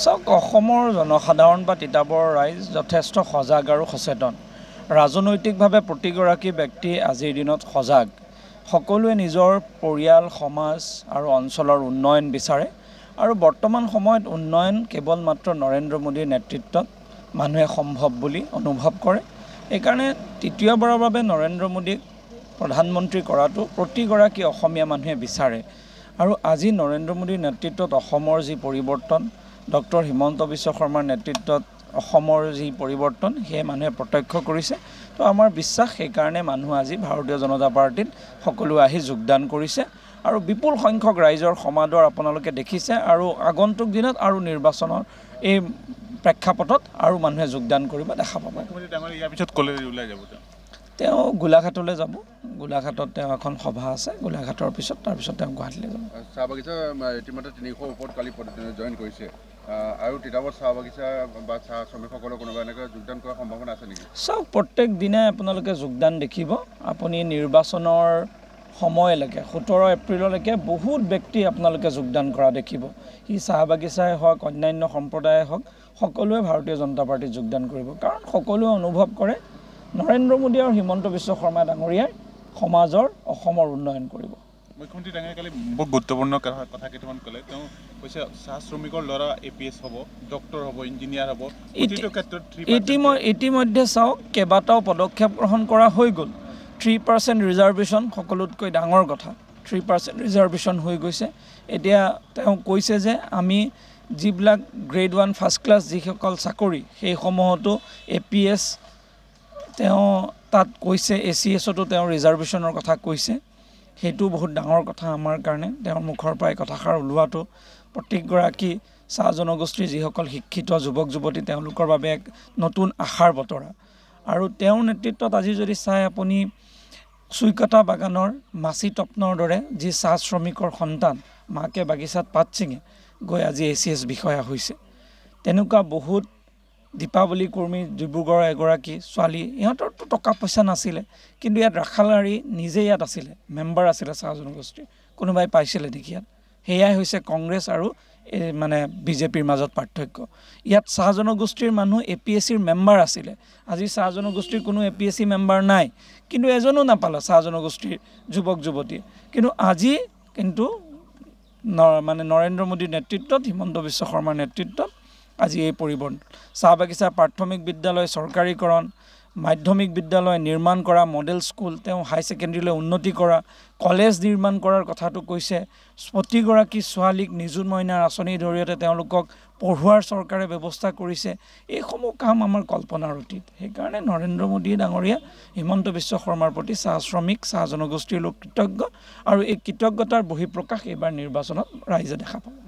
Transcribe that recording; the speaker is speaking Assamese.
চাওক অসমৰ জনসাধাৰণ বা তিতাবৰ ৰাইজ যথেষ্ট সজাগ আৰু সচেতন ৰাজনৈতিকভাৱে প্ৰতিগৰাকী ব্যক্তি আজিৰ দিনত সজাগ সকলোৱে নিজৰ পৰিয়াল সমাজ আৰু অঞ্চলৰ উন্নয়ন বিচাৰে আৰু বৰ্তমান সময়ত উন্নয়ন কেৱল মাত্ৰ নৰেন্দ্ৰ মোদীৰ নেতৃত্বত মানুহে সম্ভৱ বুলি অনুভৱ কৰে সেইকাৰণে তৃতীয়বাৰৰ বাবে নৰেন্দ্ৰ মোদীক প্ৰধানমন্ত্ৰী কৰাটো প্ৰতিগৰাকী অসমীয়া মানুহে বিচাৰে আৰু আজি নৰেন্দ্ৰ মোদীৰ নেতৃত্বত অসমৰ যি পৰিৱৰ্তন ডক্টৰ হিমন্ত বিশ্ব শৰ্মাৰ নেতৃত্বত অসমৰ যি পৰিৱৰ্তন সেয়ে মানুহে প্ৰত্যক্ষ কৰিছে তো আমাৰ বিশ্বাস সেইকাৰণে মানুহ আজি ভাৰতীয় জনতা পাৰ্টিত সকলো আহি যোগদান কৰিছে আৰু বিপুল সংখ্যক ৰাইজৰ সমাদৰ আপোনালোকে দেখিছে আৰু আগন্তুক দিনত আৰু নিৰ্বাচনৰ এই প্ৰেক্ষাপটত আৰু মানুহে যোগদান কৰিব দেখা পাব তেওঁ গোলাঘাটলৈ যাব গোলাঘাটত তেওঁ এখন সভা আছে গোলাঘাটৰ পিছত তাৰপিছত তেওঁ গুৱাহাটীলৈ যাব চাহ বাগিচা ইতিমধ্যে তিনিশ ওপৰত কালি জইন কৰিছে চাওক প্ৰত্যেক দিনাই আপোনালোকে যোগদান দেখিব আপুনি নিৰ্বাচনৰ সময়লৈকে সোতৰ এপ্ৰিললৈকে বহুত ব্যক্তি আপোনালোকে যোগদান কৰা দেখিব সি চাহ বাগিচাই হওক অন্যান্য সম্প্ৰদায়ে হওক সকলোৱে ভাৰতীয় জনতা পাৰ্টীত যোগদান কৰিব কাৰণ সকলোৱে অনুভৱ কৰে নৰেন্দ্ৰ মোদী আৰু হিমন্ত বিশ্ব শৰ্মা ডাঙৰীয়াই সমাজৰ অসমৰ উন্নয়ন কৰিব মুখ্যমন্ত্রী ডাঙে কালি বহু গুরুত্বপূর্ণ কথা কিছু কলে কৈছে চাহ শ্রমিকর লড়া এপিএস হব ডক্টর হব ইঞ্জিনিয়ার হব ইতিমধ্যে ইতিমধ্যে চাও কেবাটাও পদক্ষেপ গ্ৰহণ কৰা হৈ গ'ল থ্ৰী পাৰ্চেণ্ট ৰিজাৰ্ভেশ্যন সকলোতকৈ ডাঙৰ কথা থ্ৰী পাৰ্চেণ্ট ৰিজাৰ্ভেশ্যন হৈ গৈছে এতিয়া তেওঁ কৈছে যে আমি যিবিলাক গ্ৰেড ওৱান ফাৰ্ষ্ট ক্লাছ যিসকল চাকৰি সেইসমূহতো এ পি এছ তেওঁ তাত কৈছে এ চি এছতো তেওঁ ৰিজাৰ্ভেশ্যনৰ কথা কৈছে সেইটো বহুত ডাঙৰ কথা আমাৰ কাৰণে তেওঁৰ মুখৰ পৰা এই কথাষাৰ ওলোৱাটো প্ৰত্যেকগৰাকী চাহ জনগোষ্ঠীৰ যিসকল শিক্ষিত যুৱক যুৱতী তেওঁলোকৰ বাবে এক নতুন আশাৰ বতৰা আৰু তেওঁৰ নেতৃত্বত আজি যদি চাই আপুনি চুইকটা বাগানৰ মাচি তপ্নৰ দৰে যি চাহ শ্ৰমিকৰ সন্তান মাকে বাগিচাত পাত ছিঙে গৈ আজি এ চি এছ বিষয়া হৈছে তেনেকুৱা বহুত দীপাৱলী কৰ্মী ডিব্ৰুগড়ৰ এগৰাকী ছোৱালী ইহঁতৰতো টকা পইচা নাছিলে কিন্তু ইয়াত ৰাখালাৰী নিজে ইয়াত আছিলে মেম্বাৰ আছিলে চাহ জনগোষ্ঠীৰ কোনোবাই পাইছিলে নেকি ইয়াত সেয়াই হৈছে কংগ্ৰেছ আৰু এই মানে বিজেপিৰ মাজত পাৰ্থক্য ইয়াত চাহ জনগোষ্ঠীৰ মানুহ এ পি এছ চিৰ মেম্বাৰ আছিলে আজি চাহ জনগোষ্ঠীৰ কোনো A P S C member নাই কিন্তু এজনো নাপালে চাহ জনগোষ্ঠীৰ যুৱক যুৱতীয়ে কিন্তু আজি কিন্তু ন মানে নৰেন্দ্ৰ মোদীৰ নেতৃত্বত হিমন্ত বিশ্ব শৰ্মাৰ নেতৃত্বত আজি এই পৰিৱৰ্তন চাহ বাগিচা প্ৰাথমিক বিদ্যালয় চৰকাৰীকৰণ মাধ্যমিক বিদ্যালয় নিৰ্মাণ কৰা মডেল স্কুল তেওঁ হাই ছেকেণ্ডেৰীলৈ উন্নতি কৰা কলেজ নিৰ্মাণ কৰাৰ কথাটো কৈছে প্ৰতিগৰাকী ছোৱালীক মইনাৰ আঁচনিৰ জৰিয়তে তেওঁলোকক পঢ়োৱাৰ চৰকাৰে ব্যৱস্থা কৰিছে এইসমূহ কাম আমাৰ কল্পনাৰ অতীত সেইকাৰণে নৰেন্দ্ৰ মোদীয়ে ডাঙৰীয়া হিমন্ত বিশ্ব শৰ্মাৰ প্ৰতি চাহ শ্ৰমিক চাহ জনগোষ্ঠীৰ লোক কৃতজ্ঞ আৰু এই কৃতজ্ঞতাৰ বহিঃপ্ৰকাশ এইবাৰ নিৰ্বাচনত ৰাইজে দেখা পাব